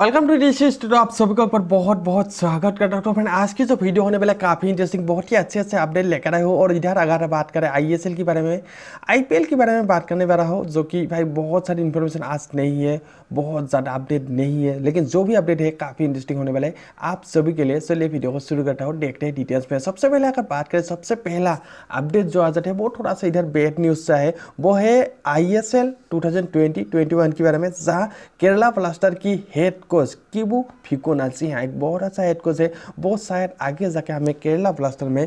welcome to dishes studio आप सभी के ऊपर बहुत बहुत स्वागत करता हूँ तो फ्रेंड आज की जो वीडियो होने वाला काफ़ी इंटरेस्टिंग बहुत ही अच्छे अच्छे अपडेट लेकर आए हो और इधर अगर बात करें आईएसएल के बारे में आईपीएल के बारे में बात करने वाला हो जो कि भाई बहुत सारी इन्फॉर्मेशन आज नहीं है बहुत ज़्यादा अपडेट नहीं है लेकिन जो भी अपडेट है काफ़ी इंटरेस्टिंग होने वाला है आप सभी के लिए चलिए वीडियो को शुरू करता हूँ देखते हैं डिटेल्स में सबसे पहले अगर बात करें सबसे पहला अपडेट जो आ है वो थोड़ा सा इधर बेड न्यूज़ सा है वो है आई एस एल के बारे में जहाँ केरला ब्लास्टर की हेड कोच कीबू फिकोनाची यहाँ एक बहुत अच्छा हेड कोच है बहुत शायद आगे जाके हमें केरला ब्लास्टर में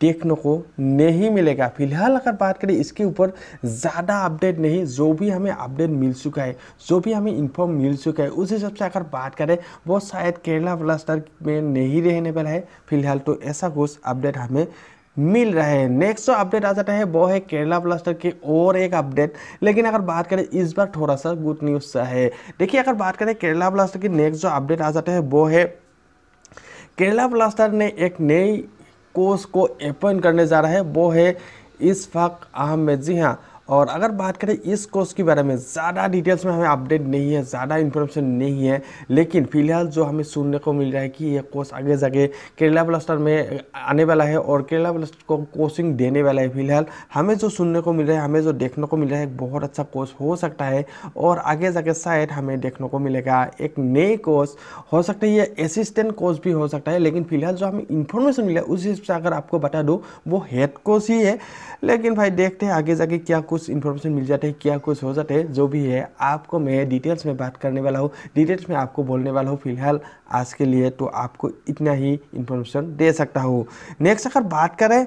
देखने को नहीं मिलेगा फिलहाल अगर बात करें इसके ऊपर ज़्यादा अपडेट नहीं जो भी हमें अपडेट मिल चुका है जो भी हमें इन्फॉर्म मिल चुका है उस हिसाब से अगर बात करें वो शायद केरला ब्लास्टर में नहीं रहने वाला है फिलहाल तो ऐसा कुछ अपडेट हमें मिल रहे हैं नेक्स्ट जो अपडेट आ जाता है वो है केरला ब्लास्टर की और एक अपडेट लेकिन अगर बात करें इस बार थोड़ा सा गुड न्यूज़ सा है देखिए अगर बात करें केरला ब्लास्टर की नेक्स्ट जो अपडेट आ जाता है वो है केरला ब्लास्टर ने एक नई कोर्स को अपॉइंट करने जा रहा है वो है इस वक्त अहमद जी हाँ और अगर बात करें इस कोर्स के बारे में ज़्यादा डिटेल्स में हमें अपडेट नहीं है ज़्यादा इन्फॉर्मेशन नहीं है लेकिन फिलहाल जो हमें सुनने को मिल रहा है कि ये कोर्स आगे जाके केरला ब्लास्टर में आने वाला है और केरला ब्लास्टर को कोचिंग देने वाला है फिलहाल हमें जो सुनने को मिल रहा है हमें जो देखने को मिल रहा है एक बहुत अच्छा कोर्स हो सकता है और आगे जाके शायद हमें देखने को मिलेगा एक नए कोर्स हो सकता है ये असिस्टेंट कोर्स भी हो सकता है लेकिन फिलहाल जो हमें इन्फॉर्मेशन मिला उस हिसाब से अगर आपको बता दूँ वो हेड कोर्स ही है लेकिन भाई देखते हैं आगे जाके क्या कुछ कुछ इन्फॉर्मेशन मिल जाते हैं क्या कुछ हो जाते हैं जो भी है आपको मैं डिटेल्स में बात करने वाला हूँ डिटेल्स में आपको बोलने वाला हूँ फिलहाल आज के लिए तो आपको इतना ही इन्फॉर्मेशन दे सकता हूँ नेक्स्ट अगर बात करें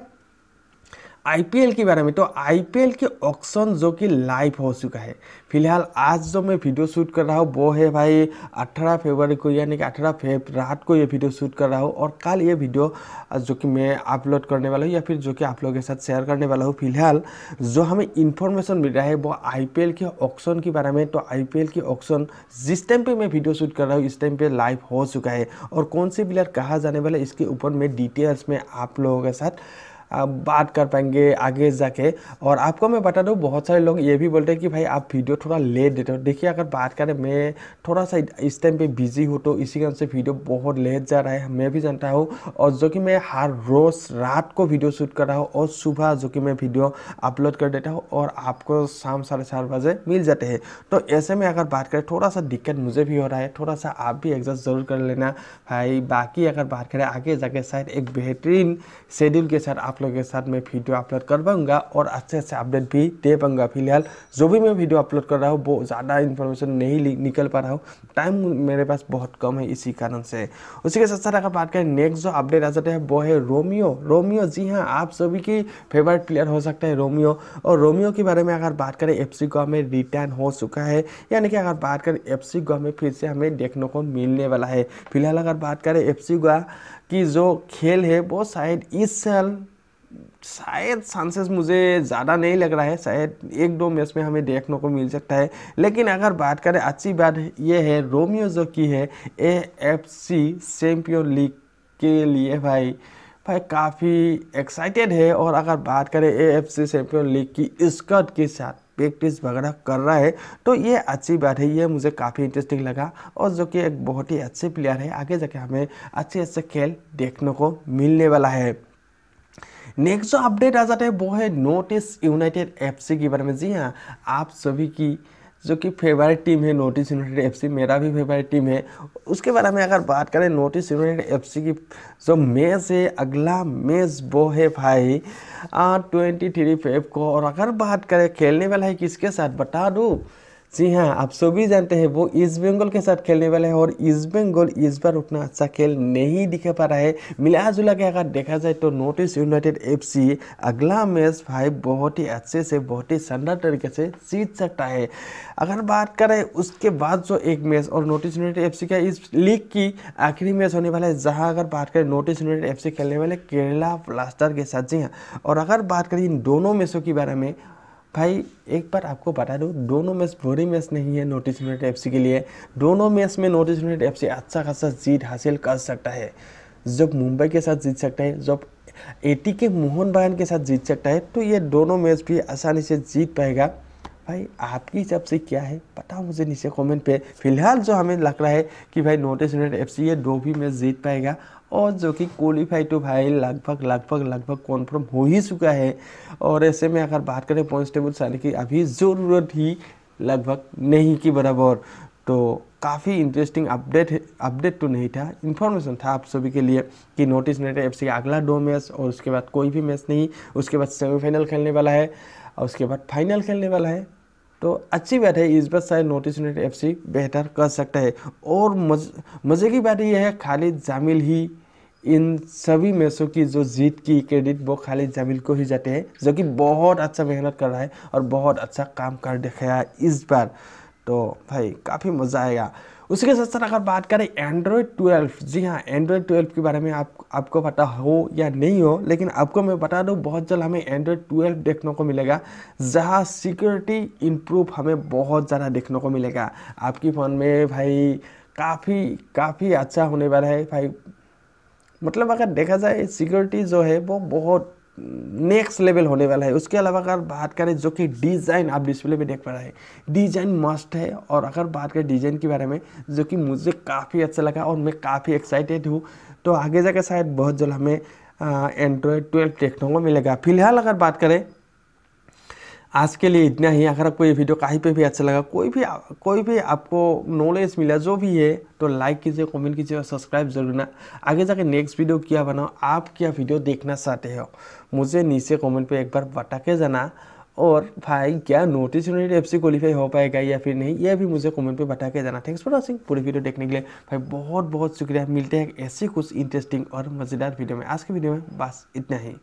आईपीएल के बारे में तो आईपीएल के ऑक्शन जो कि लाइव हो चुका है फिलहाल आज जो मैं वीडियो शूट कर रहा हूँ वो है भाई 18 फरवरी को यानी कि 18 फेब रात को ये वीडियो शूट कर रहा हूँ और कल ये वीडियो जो कि मैं अपलोड करने वाला हूँ या फिर जो कि आप लोगों के साथ शेयर करने वाला हूँ फिलहाल जो हमें इन्फॉर्मेशन मिल रहा है वो आई के ऑक्शन के बारे में तो आई के ऑक्शन जिस टाइम पर मैं वीडियो शूट कर रहा हूँ इस टाइम पर लाइव हो चुका है और कौन से प्लेयर कहा जाने वाला इसके ऊपर मैं डिटेल्स में आप लोगों के साथ बात कर पाएंगे आगे जाके और आपको मैं बता दूँ बहुत सारे लोग ये भी बोलते हैं कि भाई आप वीडियो थोड़ा लेट देते हो देखिए अगर बात करें मैं थोड़ा सा इस टाइम पे बिजी हूँ तो इसी कारण से वीडियो बहुत लेट जा रहा है मैं भी जानता हूँ और जो कि मैं हर रोज़ रात को वीडियो शूट कर रहा हूँ और सुबह जो कि मैं वीडियो अपलोड कर देता हूँ और आपको शाम साढ़े चार बजे मिल जाते हैं तो ऐसे में अगर बात करें थोड़ा सा दिक्कत मुझे भी हो रहा है थोड़ा सा आप भी एडजस्ट ज़रूर कर लेना भाई बाकी अगर बात करें आगे जाके शायद एक बेहतरीन शेड्यूल के साथ आप आप लोगों के साथ मैं वीडियो अपलोड पाऊंगा और अच्छे अच्छे अपडेट भी दे पाऊंगा फिलहाल जो भी मैं वीडियो अपलोड कर रहा हूँ बहुत ज़्यादा इन्फॉर्मेशन नहीं निकल पा रहा हूँ टाइम मेरे पास बहुत कम है इसी कारण से उसी के साथ साथ अगर बात करें नेक्स्ट जो अपडेट आ जाता है वो है रोमियो रोमियो जी हाँ आप सभी की फेवरेट प्लेयर हो सकता है रोमियो और रोमियो के बारे में अगर बात करें एफ सी गोवा में रिटर्न हो चुका है यानी कि अगर बात करें एफ सी में फिर से हमें देखने को मिलने वाला है फिलहाल अगर बात करें एफ सी गोवा की जो खेल है वो शायद इस साल शायद चांसेस मुझे ज़्यादा नहीं लग रहा है शायद एक दो मैच में हमें देखने को मिल सकता है लेकिन अगर बात करें अच्छी बात यह है रोमियो जो की है A F C champion league के लिए भाई भाई काफ़ी एक्साइटेड है और अगर बात करें A F C champion league की स्कर्ट के साथ प्रैक्टिस वगैरह कर रहा है तो ये अच्छी बात है ये मुझे काफ़ी इंटरेस्टिंग लगा और जो कि एक बहुत ही अच्छे प्लेयर है आगे जाके हमें अच्छे अच्छे खेल देखने को मिलने वाला है नेक्स्ट जो अपडेट आ जाता है वो है नोटिस यूनाइटेड एफसी के बारे में जी हाँ आप सभी की जो कि फेवरेट टीम है नोटिस यूनाइटेड एफसी मेरा भी फेवरेट टीम है उसके बारे में अगर बात करें नोटिस यूनाइटेड एफसी की जो मैच है अगला मैच वो है भाई ट्वेंटी थ्री फेब को और अगर बात करें खेलने वाला है किसके साथ बता दूँ जी हाँ आप सभी जानते हैं वो ईस्ट बंगाल के साथ खेलने वाले हैं और ईस्ट बंगाल इस बार उतना अच्छा खेल नहीं दिखा पा रहा है मिला जुला के अगर देखा जाए तो नॉर्थ ईस्ट यूनाइटेड एफसी अगला मैच भाई बहुत ही अच्छे से बहुत ही शानदार तरीके से जीत सकता है अगर बात करें उसके बाद जो एक मैच और नॉर्थ ईस्ट यूनाइटेड एफ का इस लीग की आखिरी मैच होने वाला है जहाँ अगर बात करें नॉर्थ ईस्ट यूनाइटेड एफ खेलने वाले केरला ब्लास्टर के साथ जी हाँ और अगर बात करें इन दोनों मैचों के बारे में भाई एक बार आपको बता दूँ दोनों मैच बोरी मैच नहीं है नोटिस यूनिट एफ के लिए दोनों मैच में नोटिस यूनिट एफ अच्छा खासा जीत हासिल कर सकता है जब मुंबई के साथ जीत सकता है जब एटी के मोहन बयान के साथ जीत सकता है तो ये दोनों मैच भी आसानी से जीत पाएगा भाई आपकी हिसाब से क्या है पता मुझे नीचे कमेंट पे फिलहाल जो हमें लग रहा है कि भाई नोटिस यूनिट एफ ये दो भी मैच जीत पाएगा और जो कि क्वालिफाई टू भाई लगभग लगभग लगभग कॉन्फर्म हो ही चुका है और ऐसे में अगर बात करें कॉन्स्टेबल टेबल साले की अभी ज़रूरत ही लगभग नहीं की बराबर तो काफ़ी इंटरेस्टिंग अपडेट अपडेट तो नहीं था इन्फॉर्मेशन था आप सभी के लिए कि नोटिस नहीं था एफ अगला दो मैच और उसके बाद कोई भी मैच नहीं उसके बाद सेमीफाइनल खेलने वाला है और उसके बाद फाइनल खेलने वाला है तो अच्छी बैट है इस बार शायद नोटिस ईस्ट एफ बेहतर कर सकता है और मज, मज़े की बात यह है खालिद जामिल ही इन सभी मैचों की जो जीत की क्रेडिट वो खालिद जामिल को ही जाते हैं जो कि बहुत अच्छा मेहनत कर रहा है और बहुत अच्छा काम कर दिखाया इस बार तो भाई काफ़ी मज़ा आएगा उसके साथ साथ अगर बात करें एंड्रॉयड 12 जी हाँ एंड्रॉयड 12 के बारे में आप आपको पता हो या नहीं हो लेकिन आपको मैं बता दूँ बहुत जल्द हमें एंड्रॉयड 12 देखने को मिलेगा जहाँ सिक्योरिटी इम्प्रूव हमें बहुत ज़्यादा देखने को मिलेगा आपकी फ़ोन में भाई काफ़ी काफ़ी अच्छा होने वाला है भाई मतलब अगर देखा जाए सिक्योरिटी जो है वो बहुत नेक्स्ट लेवल होने वाला है उसके अलावा अगर बात करें जो कि डिज़ाइन आप डिस्प्ले में देख पा रहे हैं डिज़ाइन मस्ट है और अगर बात करें डिज़ाइन के बारे में जो कि मुझे काफ़ी अच्छा लगा और मैं काफ़ी एक्साइटेड हूँ तो आगे जाकर शायद बहुत जल्द हमें एंड्रॉयड ट्वेल्व देखने को मिलेगा फिलहाल अगर बात करें आज के लिए इतना ही अगर आपको ये वीडियो कहीं पे भी अच्छा लगा कोई भी कोई भी आपको नॉलेज मिला जो भी है तो लाइक कीजिए कमेंट कीजिए और सब्सक्राइब जरूर ना आगे जाके नेक्स्ट वीडियो क्या बनाओ आप क्या वीडियो देखना चाहते हो मुझे नीचे कमेंट पे एक बार बता के जाना और भाई क्या NorthEast United F C qualify हो पाएगा या फिर नहीं यह भी मुझे कमेंट पर बता के जाना थैंक्स फॉर वॉचिंग पूरी वीडियो देखने के लिए भाई बहुत बहुत शुक्रिया मिलते हैं ऐसे कुछ इंटरेस्टिंग और मज़ेदार वीडियो में आज के वीडियो में बस इतना ही